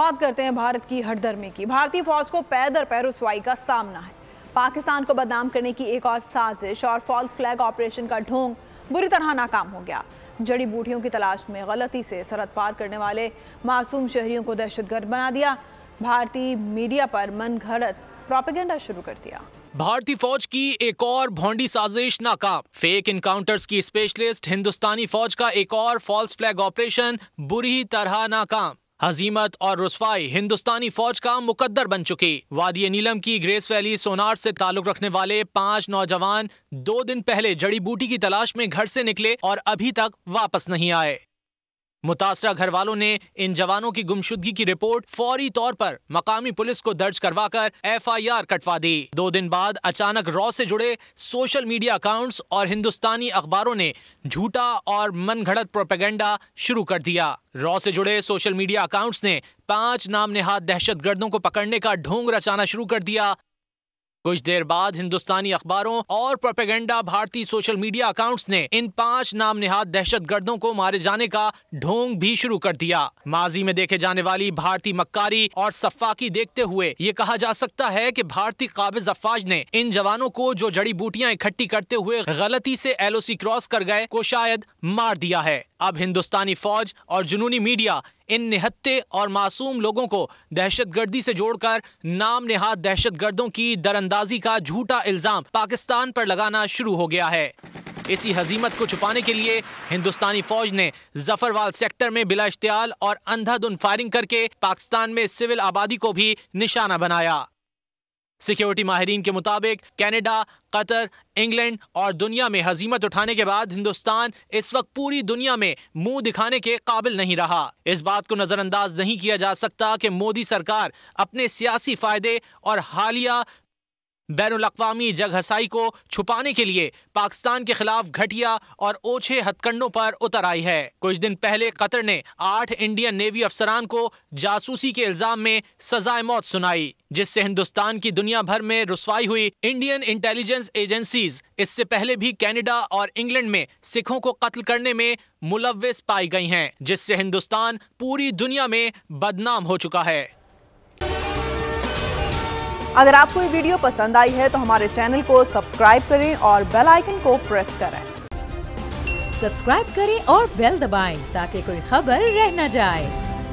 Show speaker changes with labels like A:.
A: बात करते हैं भारत की हटदर्मी की भारतीय फौज को पैदर पैर रसवाई का सामना है पाकिस्तान को बदनाम करने की एक और साजिश और फॉल्स फ्लैग ऑपरेशन का ढोंग बुरी तरह नाकाम हो गया जड़ी बूटियों की तलाश में गलती से सरहद पार करने वाले मासूम शहरियों को दहशतगर्द बना दिया भारतीय मीडिया पर मन घड़त प्रोपेगेंडा शुरू कर दिया
B: भारतीय फौज की एक और भोंडी साजिश नाकाम फेक इनकाउंटर्स की स्पेशलिस्ट हिंदुस्तानी फौज का एक और फॉल्स फ्लैग ऑपरेशन बुरी तरह नाकाम हजीमत और रसवाई हिंदुस्तानी फौज का मुकद्दर बन चुकी वादी नीलम की ग्रेस वैली सोनार से ताल्लुक रखने वाले पांच नौजवान दो दिन पहले जड़ी बूटी की तलाश में घर से निकले और अभी तक वापस नहीं आए मुतासरा घर वालों ने इन जवानों की गुमशुदगी की रिपोर्ट फौरी तौर पर मकामी पुलिस को दर्ज करवाकर एफआईआर कटवा दी दो दिन बाद अचानक रॉ से जुड़े सोशल मीडिया अकाउंट्स और हिंदुस्तानी अखबारों ने झूठा और मनगढ़ंत प्रोपेगेंडा शुरू कर दिया रॉ से जुड़े सोशल मीडिया अकाउंट्स ने पांच दहशत दहशतगर्दों को पकड़ने का ढोंग रचाना शुरू कर दिया कुछ देर बाद हिंदुस्तानी अखबारों और प्रोपेगेंडा भारतीय सोशल मीडिया अकाउंट्स ने इन पांच नाम निहाद दहशत गर्दों को मारे जाने का ढोंग भी शुरू कर दिया माजी में देखे जाने वाली भारतीय मक्कारी और सफाकी देखते हुए ये कहा जा सकता है कि भारतीय काबिज अफवाज ने इन जवानों को जो जड़ी बूटियां इकट्ठी करते हुए गलती से एलओसी क्रॉस कर गए को शायद मार दिया है अब हिंदुस्तानी फौज और जुनूनी मीडिया इन निहत्ते और मासूम लोगों को दहशतगर्दी से जोड़कर नाम नेहाद दहशतगर्दों की दरअंदाजी का झूठा इल्ज़ाम पाकिस्तान पर लगाना शुरू हो गया है इसी हजीमत को छुपाने के लिए हिंदुस्तानी फौज ने जफरवाल सेक्टर में बिला इश्तियाल और अंधाधुन फायरिंग करके पाकिस्तान में सिविल आबादी को भी निशाना बनाया सिक्योरिटी माहरीन के मुताबिक कनाडा, कतर इंग्लैंड और दुनिया में हजीमत उठाने के बाद हिंदुस्तान इस वक्त पूरी दुनिया में मुंह दिखाने के काबिल नहीं रहा इस बात को नजरअंदाज नहीं किया जा सकता कि मोदी सरकार अपने सियासी फायदे और हालिया बैन अवी जगहसाई को छुपाने के लिए पाकिस्तान के खिलाफ घटिया और ओछे हथकंडों पर उतर आई है कुछ दिन पहले कतर ने आठ इंडियन नेवी अफसरान को जासूसी के इल्जाम में सजाए मौत सुनाई जिससे हिंदुस्तान की दुनिया भर में रसवाई हुई इंडियन इंटेलिजेंस एजेंसीज इससे पहले भी कनाडा और इंग्लैंड में सिखों को कत्ल करने में मुलविस पाई गई हैं जिससे हिंदुस्तान पूरी दुनिया में बदनाम हो चुका है
A: अगर आपको ये वीडियो पसंद आई है तो हमारे चैनल को सब्सक्राइब करें और बेल आइकन को प्रेस करें सब्सक्राइब करें और बेल दबाएं ताकि कोई खबर रह न जाए